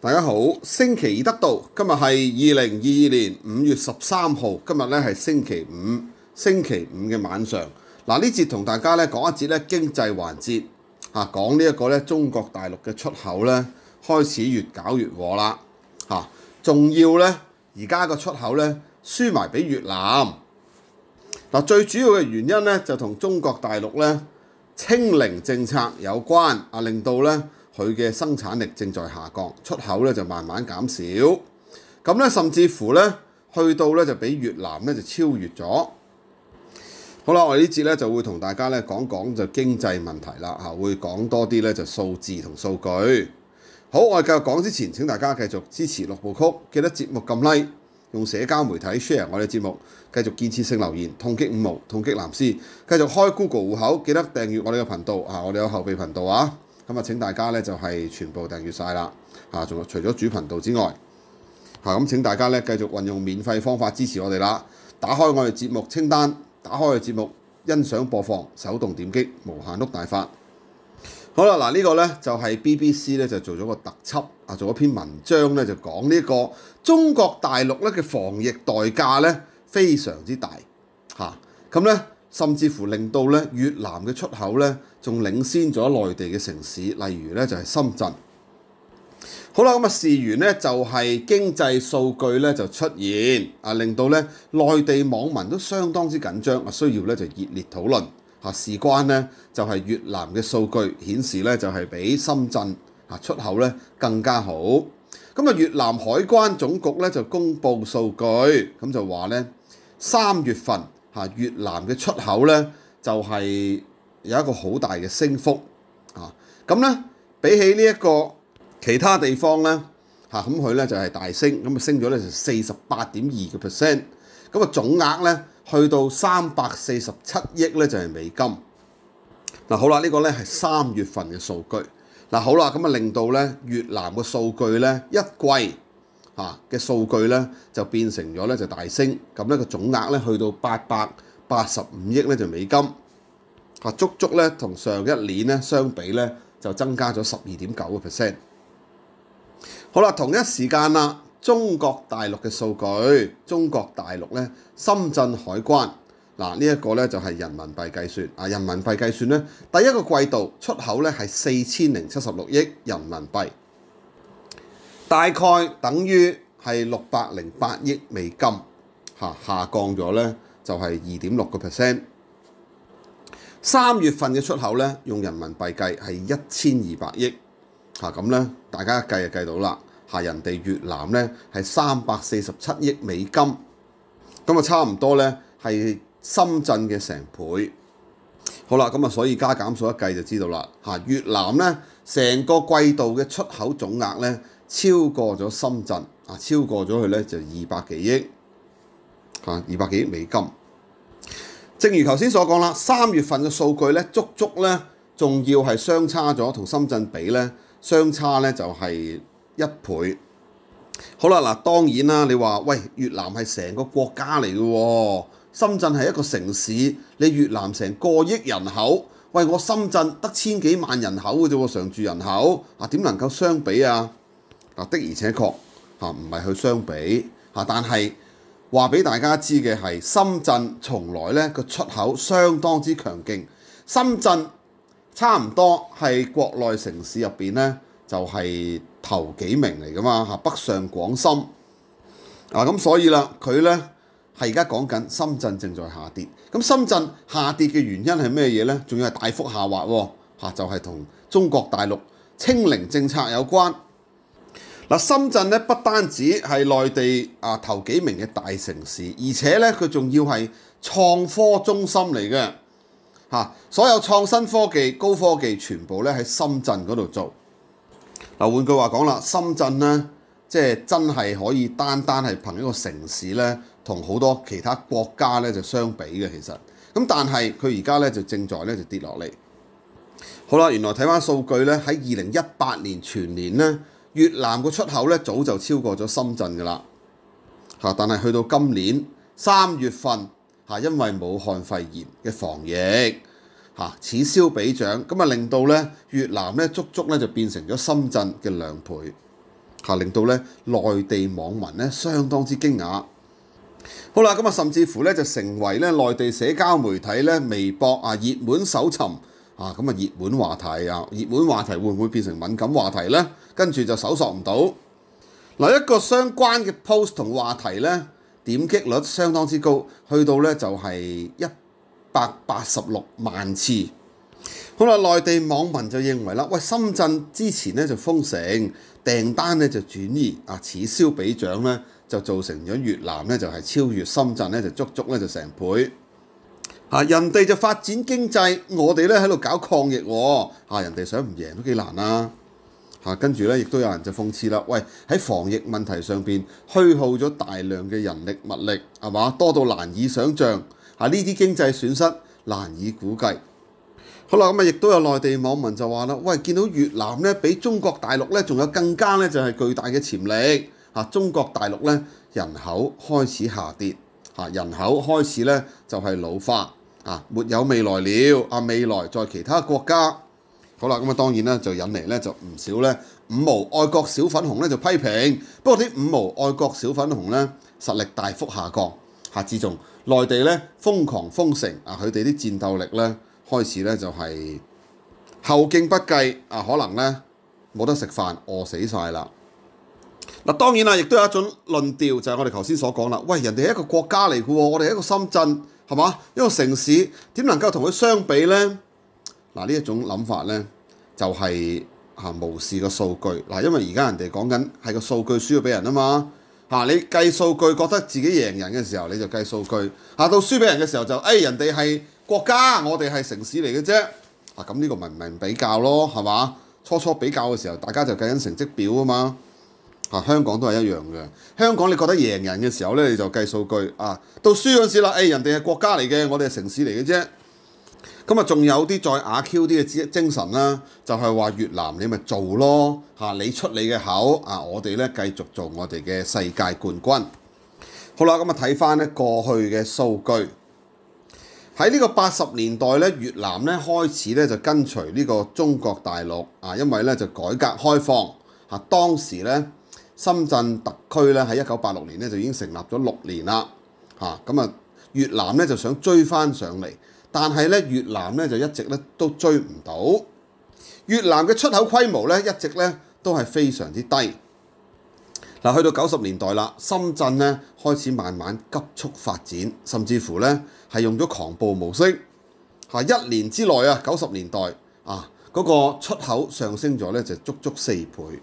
大家好，星期二得到，今日系二零二二年五月十三號，今日咧係星期五，星期五嘅晚上。嗱呢節同大家咧講一節咧經濟環節，吓講呢一個咧中國大陸嘅出口咧開始越搞越和啦，吓仲要咧而家個出口咧輸埋俾越南。嗱最主要嘅原因咧就同中國大陸咧清零政策有關，啊令到咧。佢嘅生產力正在下降，出口咧就慢慢減少，咁咧甚至乎咧去到咧就比越南咧就超越咗。好啦，我哋呢節咧就會同大家咧講講就經濟問題啦嚇，會講多啲咧就數字同數據。好，我哋繼續講之前，請大家繼續支持六部曲，記得節目撳 Like，用社交媒體 share 我哋節目，繼續建設性留言，痛擊五毛，痛擊藍絲，繼續開 Google 户口，記得訂閱我哋嘅頻道我哋有後備頻道啊。咁啊！請大家咧就係全部訂閱曬啦，嚇！仲有除咗主頻道之外，嚇咁請大家咧繼續運用免費方法支持我哋啦。打開我哋節目清單，打開哋節目欣賞播放，手動點擊無限碌大發。好啦，嗱呢個咧就係 BBC 咧就做咗個特輯啊，做咗篇文章咧就講呢個中國大陸咧嘅防疫代價咧非常之大嚇，咁咧甚至乎令到咧越南嘅出口咧。仲領先咗內地嘅城市，例如咧就係深圳。好啦，咁啊，事完咧就係經濟數據咧就出現啊，令到咧內地網民都相當之緊張啊，需要咧就熱烈討論嚇。事關咧就係越南嘅數據顯示咧就係比深圳啊出口咧更加好。咁啊，越南海關總局咧就公布數據，咁就話咧三月份越南嘅出口咧就係。有一個好大嘅升幅啊！咁咧比起呢一個其他地方咧嚇，咁佢咧就係大升，咁啊升咗咧就四十八點二嘅 percent，咁啊總額咧去到三百四十七億咧就係美金。嗱好啦，呢個咧係三月份嘅數據。嗱好啦，咁啊令到咧越南個數據咧一季嚇嘅數據咧就變成咗咧就大升，咁咧個總額咧去到八百八十五億咧就美金。啊，足足咧同上一年咧相比咧，就增加咗十二點九個 percent。好啦，同一時間啦，中國大陸嘅數據，中國大陸咧，深圳海關，嗱呢一個咧就係人民幣計算啊，人民幣計算咧，第一個季度出口咧係四千零七十六億人民幣，大概等於係六百零八億美金，下降咗咧就係二點六個 percent。三月份嘅出口咧，用人民幣計係一千二百億嚇，咁咧大家一計就計到啦嚇，人哋越南咧係三百四十七億美金，咁啊差唔多咧係深圳嘅成倍。好啦，咁啊所以加減數一計就知道啦嚇，越南咧成個季度嘅出口總額咧超過咗深圳啊，超過咗佢咧就二百幾億嚇，二百幾億美金。正如頭先所講啦，三月份嘅數據咧，足足咧仲要係相差咗同深圳比咧，相差咧就係一倍。好啦，嗱當然啦，你話喂越南係成個國家嚟嘅喎，深圳係一個城市，你越南成個億人口，喂我深圳得千幾萬人口嘅啫喎，常住人口啊點能夠相比啊？嗱的而且確嚇唔係去相比嚇，但係。話俾大家知嘅係，深圳從來咧個出口相當之強勁。深圳差唔多係國內城市入面咧就係頭幾名嚟噶嘛北上廣深啊咁所以啦，佢咧係而家講緊深圳正在下跌。咁深圳下跌嘅原因係咩嘢呢？仲要係大幅下滑喎就係同中國大陸清零政策有關。嗱，深圳咧不單止係內地啊頭幾名嘅大城市，而且咧佢仲要係創科中心嚟嘅嚇，所有創新科技、高科技全部咧喺深圳嗰度做。嗱，換句話講啦，深圳咧即係真係可以單單係憑一個城市咧，同好多其他國家咧就相比嘅其實。咁但係佢而家咧就正在咧就跌落嚟。好啦，原來睇翻數據咧，喺二零一八年全年咧。越南個出口咧早就超過咗深圳噶啦，但係去到今年三月份，因為武漢肺炎嘅防疫嚇此消彼長，咁啊令到咧越南咧足足咧就變成咗深圳嘅兩倍，令到咧內地網民咧相當之驚訝。好啦，咁啊甚至乎咧就成為咧內地社交媒體咧微博啊熱門搜尋。啊咁啊熱門話題啊熱門話題會唔會變成敏感話題呢？跟住就搜索唔到嗱一個相關嘅 post 同話題呢，點擊率相當之高，去到呢就係一百八十六萬次。好啦，內地網民就認為啦，喂，深圳之前呢就封城，訂單呢就轉移啊，此消彼長呢，就造成咗越南呢就係超越深圳呢，就足足呢就成倍。嚇人哋就發展經濟，我哋咧喺度搞抗疫喎。嚇人哋想唔贏都幾難啦。嚇跟住咧，亦都有人就諷刺啦。喂，喺防疫問題上邊虛耗咗大量嘅人力物力，係嘛？多到難以想像。嚇呢啲經濟損失難以估計。好啦，咁啊，亦都有內地網民就話啦，喂，見到越南咧比中國大陸咧仲有更加咧，就係巨大嘅潛力。嚇中國大陸咧人口開始下跌，人口開始咧就係老化。啊，沒有未來了！啊，未來在其他國家，好啦，咁啊，當然咧就引嚟咧就唔少咧五毛愛國小粉紅咧就批評，不過啲五毛愛國小粉紅咧實力大幅下降，嚇自仲內地咧瘋狂封城啊，佢哋啲戰鬥力咧開始咧就係後勁不計啊，可能咧冇得食飯餓死曬啦！嗱，當然啦，亦都有一種論調就係我哋頭先所講啦，喂，人哋係一個國家嚟嘅喎，我哋係一個深圳。係嘛？一個城市點能夠同佢相比呢？嗱，呢一種諗法呢，就係嚇無視個數據嗱。因為而家人哋講緊係個數據輸咗俾人啊嘛嚇。你計數據覺得自己贏人嘅時候你就計數據，嚇到輸俾人嘅時候就誒人哋係國家，我哋係城市嚟嘅啫。啊咁呢個咪明比較咯，係嘛？初初比較嘅時候，大家就計緊成績表啊嘛。啊！香港都係一樣嘅。香港，你覺得贏人嘅時候咧，你就計數據啊；到輸嗰時啦，誒人哋係國家嚟嘅，我哋係城市嚟嘅啫。咁啊，仲有啲再阿 Q 啲嘅精精神啦，就係話越南你咪做咯嚇，你出你嘅口啊，我哋咧繼續做我哋嘅世界冠軍。好啦，咁啊睇翻咧過去嘅數據喺呢個八十年代咧，越南咧開始咧就跟隨呢個中國大陸啊，因為咧就改革開放啊，當時咧。深圳特區咧喺一九八六年咧就已經成立咗六年啦，嚇咁啊越南咧就想追翻上嚟，但係咧越南咧就一直咧都追唔到，越南嘅出口規模咧一直咧都係非常之低。嗱，去到九十年代啦，深圳咧開始慢慢急速發展，甚至乎咧係用咗狂暴模式，嚇一年之內啊九十年代啊嗰個出口上升咗咧就足足四倍。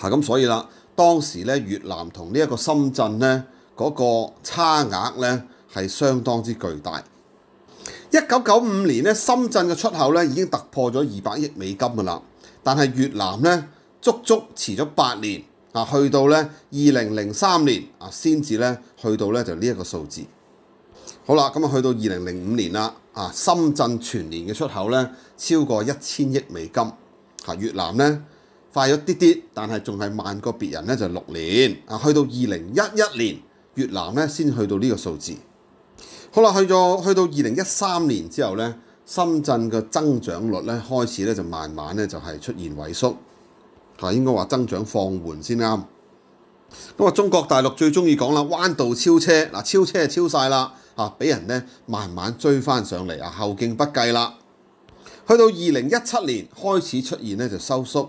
嚇咁所以啦，當時咧越南同呢一個深圳咧嗰個差額咧係相當之巨大。一九九五年咧，深圳嘅出口咧已經突破咗二百億美金㗎啦，但係越南咧足足遲咗八年，啊去到咧二零零三年啊先至咧去到咧就呢一個數字。好啦，咁啊去到二零零五年啦，啊深圳全年嘅出口咧超過一千億美金，嚇越南咧。快咗啲啲，但係仲係慢過別人咧，就六年啊。去到二零一一年，越南咧先去到呢個數字。好啦，去咗去到二零一三年之後咧，深圳嘅增長率咧開始咧就慢慢咧就係出現萎縮，啊應該話增長放緩先啱。咁啊，中國大陸最中意講啦，彎道超車嗱，超車超曬啦啊，俾人咧慢慢追翻上嚟啊，後勁不計啦。去到二零一七年開始出現咧就收縮。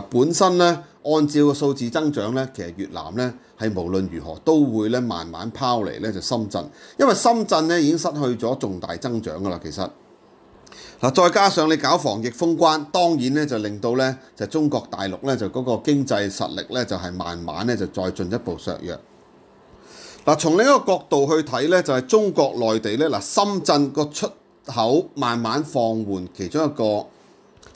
本身咧，按照個數字增長咧，其實越南咧係無論如何都會咧慢慢拋離咧就深圳，因為深圳咧已經失去咗重大增長㗎啦。其實嗱，再加上你搞防疫封關，當然咧就令到咧就中國大陸咧就嗰個經濟實力咧就係慢慢咧就再進一步削弱。嗱，從呢一個角度去睇咧，就係中國內地咧嗱，深圳個出口慢慢放緩，其中一個。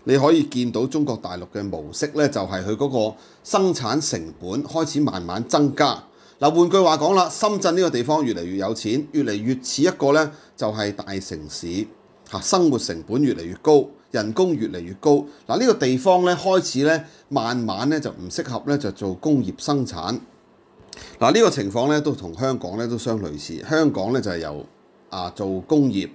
你可以見到中國大陸嘅模式咧，就係佢嗰個生產成本開始慢慢增加。嗱，換句話講啦，深圳呢個地方越嚟越有錢，越嚟越似一個咧就係大城市生活成本越嚟越高，人工越嚟越高。嗱，呢個地方咧開始咧慢慢咧就唔適合咧就做工業生產。嗱，呢個情況咧都同香港咧都相類似。香港咧就係由啊做工業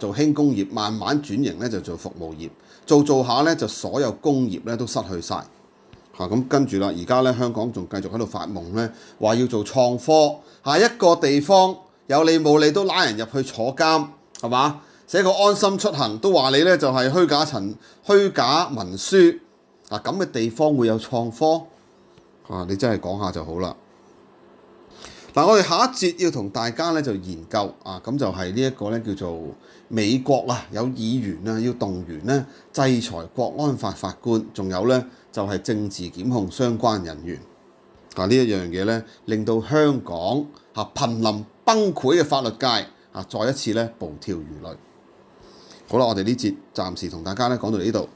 做輕工業，慢慢轉型咧就做服務業。做做下咧，就所有工業咧都失去曬嚇。咁跟住啦，而家咧香港仲繼續喺度發夢咧，話要做創科，下一個地方有你冇你都拉人入去坐監，係嘛？寫個安心出行都話你咧就係虛假陳虛假文書啊！咁嘅地方會有創科啊？你真係講下就好啦。嗱，我哋下一節要同大家咧就研究啊，咁就係呢一個咧叫做美國啊，有議員啊要動員咧制裁國安法法官，仲有咧就係政治檢控相關人員。啊，呢一樣嘢咧令到香港嚇頻臨崩潰嘅法律界啊，再一次咧暴跳如雷。好啦，我哋呢節暫時同大家咧講到呢度。